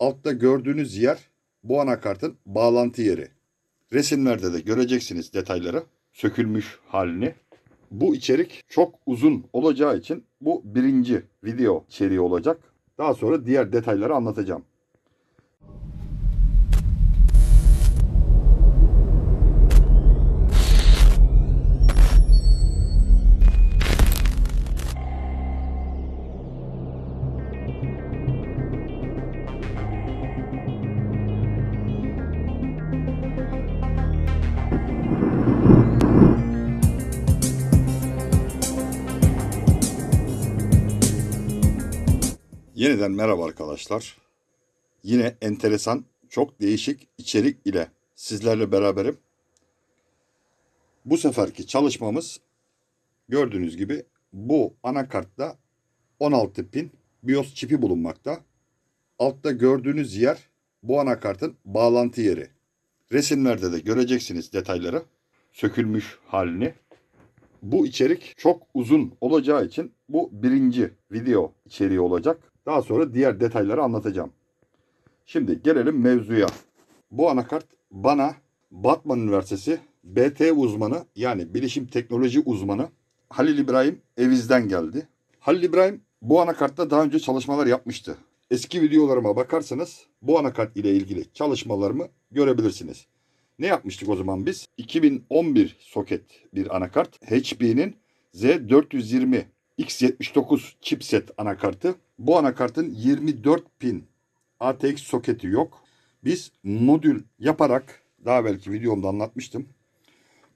Altta gördüğünüz yer bu anakartın bağlantı yeri. Resimlerde de göreceksiniz detayları, sökülmüş halini. Bu içerik çok uzun olacağı için bu birinci video içeriği olacak. Daha sonra diğer detayları anlatacağım. Yeniden merhaba arkadaşlar. Yine enteresan, çok değişik içerik ile sizlerle beraberim. Bu seferki çalışmamız gördüğünüz gibi bu anakartta 16 pin BIOS çipi bulunmakta. Altta gördüğünüz yer bu anakartın bağlantı yeri. Resimlerde de göreceksiniz detayları, sökülmüş halini. Bu içerik çok uzun olacağı için bu birinci video içeriği olacak. Daha sonra diğer detayları anlatacağım. Şimdi gelelim mevzuya. Bu anakart bana Batman Üniversitesi BT uzmanı yani bilişim teknoloji uzmanı Halil İbrahim Eviz'den geldi. Halil İbrahim bu anakartta daha önce çalışmalar yapmıştı. Eski videolarıma bakarsanız bu anakart ile ilgili çalışmalarımı görebilirsiniz. Ne yapmıştık o zaman biz? 2011 soket bir anakart. HP'nin Z420 X79 chipset anakartı. Bu anakartın 24 pin ATX soketi yok. Biz modül yaparak daha belki videomda anlatmıştım.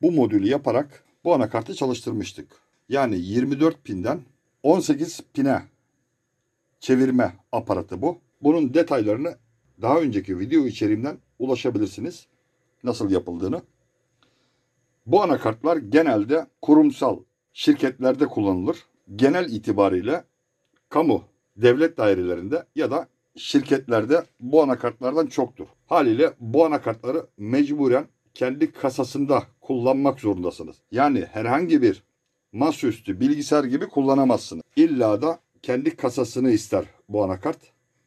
Bu modülü yaparak bu anakartı çalıştırmıştık. Yani 24 pinden 18 pine çevirme aparatı bu. Bunun detaylarını daha önceki video içeriğimden ulaşabilirsiniz. Nasıl yapıldığını. Bu anakartlar genelde kurumsal şirketlerde kullanılır genel itibariyle kamu devlet dairelerinde ya da şirketlerde bu anakartlardan çoktur. Haliyle bu anakartları mecburen kendi kasasında kullanmak zorundasınız. Yani herhangi bir masaüstü bilgisayar gibi kullanamazsınız. İlla da kendi kasasını ister bu anakart.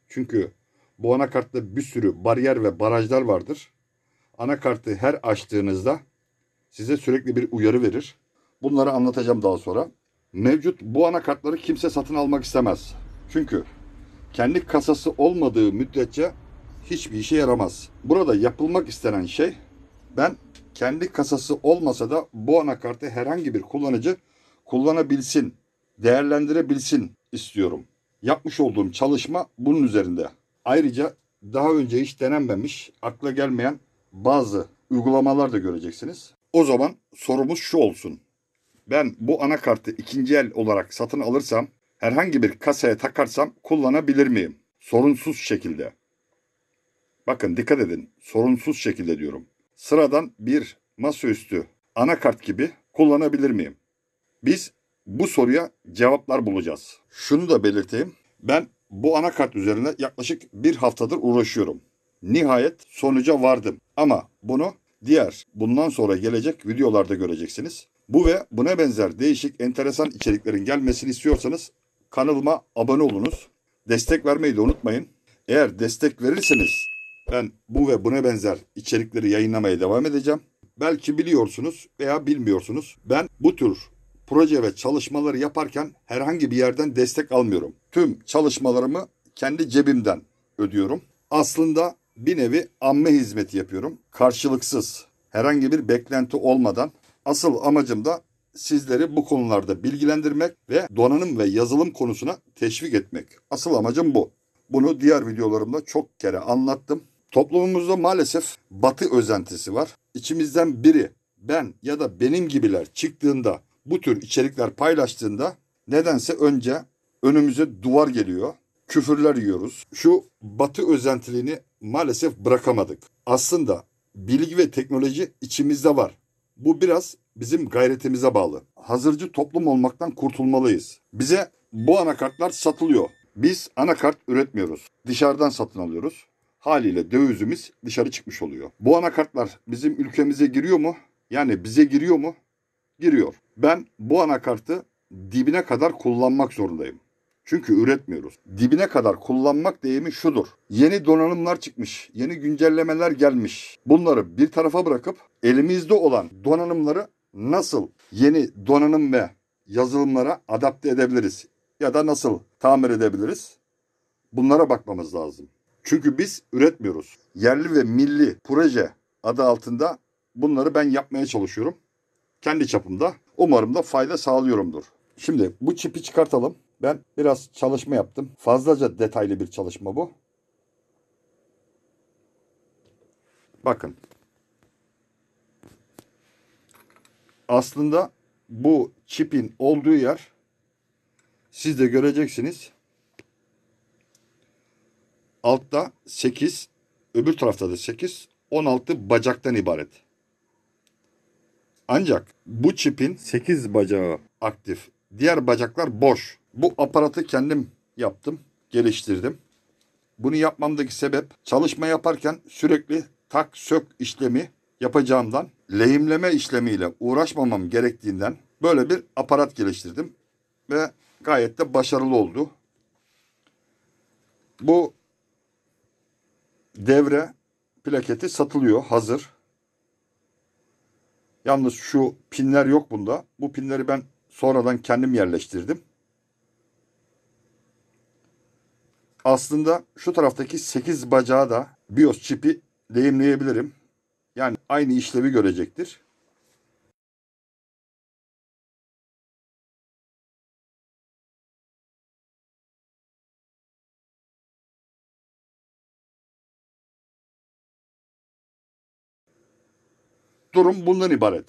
Çünkü bu anakartta bir sürü bariyer ve barajlar vardır. Anakartı her açtığınızda size sürekli bir uyarı verir. Bunları anlatacağım daha sonra. Mevcut bu anakartları kimse satın almak istemez. Çünkü kendi kasası olmadığı müddetçe hiçbir işe yaramaz. Burada yapılmak istenen şey ben kendi kasası olmasa da bu anakartı herhangi bir kullanıcı kullanabilsin, değerlendirebilsin istiyorum. Yapmış olduğum çalışma bunun üzerinde. Ayrıca daha önce hiç denenmemiş, akla gelmeyen bazı uygulamalar da göreceksiniz. O zaman sorumuz şu olsun ben bu anakartı ikinci el olarak satın alırsam herhangi bir kasaya takarsam kullanabilir miyim? Sorunsuz şekilde. Bakın dikkat edin. Sorunsuz şekilde diyorum. Sıradan bir masaüstü anakart gibi kullanabilir miyim? Biz bu soruya cevaplar bulacağız. Şunu da belirteyim. Ben bu anakart üzerine yaklaşık bir haftadır uğraşıyorum. Nihayet sonuca vardım. Ama bunu diğer bundan sonra gelecek videolarda göreceksiniz. Bu ve buna benzer değişik enteresan içeriklerin gelmesini istiyorsanız kanalıma abone olunuz. Destek vermeyi de unutmayın. Eğer destek verirseniz ben bu ve buna benzer içerikleri yayınlamaya devam edeceğim. Belki biliyorsunuz veya bilmiyorsunuz. Ben bu tür proje ve çalışmaları yaparken herhangi bir yerden destek almıyorum. Tüm çalışmalarımı kendi cebimden ödüyorum. Aslında bir nevi amme hizmeti yapıyorum. Karşılıksız, herhangi bir beklenti olmadan Asıl amacım da sizleri bu konularda bilgilendirmek ve donanım ve yazılım konusuna teşvik etmek. Asıl amacım bu. Bunu diğer videolarımda çok kere anlattım. Toplumumuzda maalesef batı özentisi var. İçimizden biri ben ya da benim gibiler çıktığında bu tür içerikler paylaştığında nedense önce önümüze duvar geliyor. Küfürler yiyoruz. Şu batı özentiliğini maalesef bırakamadık. Aslında bilgi ve teknoloji içimizde var. Bu biraz bizim gayretimize bağlı. Hazırcı toplum olmaktan kurtulmalıyız. Bize bu anakartlar satılıyor. Biz anakart üretmiyoruz. Dışarıdan satın alıyoruz. Haliyle dövizimiz dışarı çıkmış oluyor. Bu anakartlar bizim ülkemize giriyor mu? Yani bize giriyor mu? Giriyor. Ben bu anakartı dibine kadar kullanmak zorundayım. Çünkü üretmiyoruz. Dibine kadar kullanmak deyimi şudur. Yeni donanımlar çıkmış, yeni güncellemeler gelmiş. Bunları bir tarafa bırakıp elimizde olan donanımları nasıl yeni donanım ve yazılımlara adapte edebiliriz ya da nasıl tamir edebiliriz? Bunlara bakmamız lazım. Çünkü biz üretmiyoruz. Yerli ve milli proje adı altında bunları ben yapmaya çalışıyorum. Kendi çapımda. Umarım da fayda sağlıyorumdur. Şimdi bu çipi çıkartalım. Ben biraz çalışma yaptım. Fazlaca detaylı bir çalışma bu. Bakın. Aslında bu çipin olduğu yer siz de göreceksiniz. Altta 8, öbür tarafta da 8, 16 bacaktan ibaret. Ancak bu çipin 8 bacağı aktif. Diğer bacaklar boş. Bu aparatı kendim yaptım, geliştirdim. Bunu yapmamdaki sebep çalışma yaparken sürekli tak sök işlemi yapacağımdan lehimleme işlemiyle uğraşmamam gerektiğinden böyle bir aparat geliştirdim ve gayet de başarılı oldu. Bu devre plaketi satılıyor hazır. Yalnız şu pinler yok bunda. Bu pinleri ben sonradan kendim yerleştirdim. aslında şu taraftaki 8 bacağı da BIOS çipi deyimleyebilirim. Yani aynı işlevi görecektir. Durum bundan ibaret.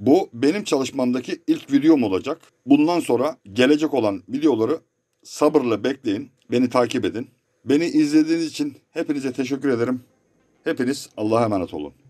Bu benim çalışmamdaki ilk videom olacak. Bundan sonra gelecek olan videoları Sabırla bekleyin. Beni takip edin. Beni izlediğiniz için hepinize teşekkür ederim. Hepiniz Allah'a emanet olun.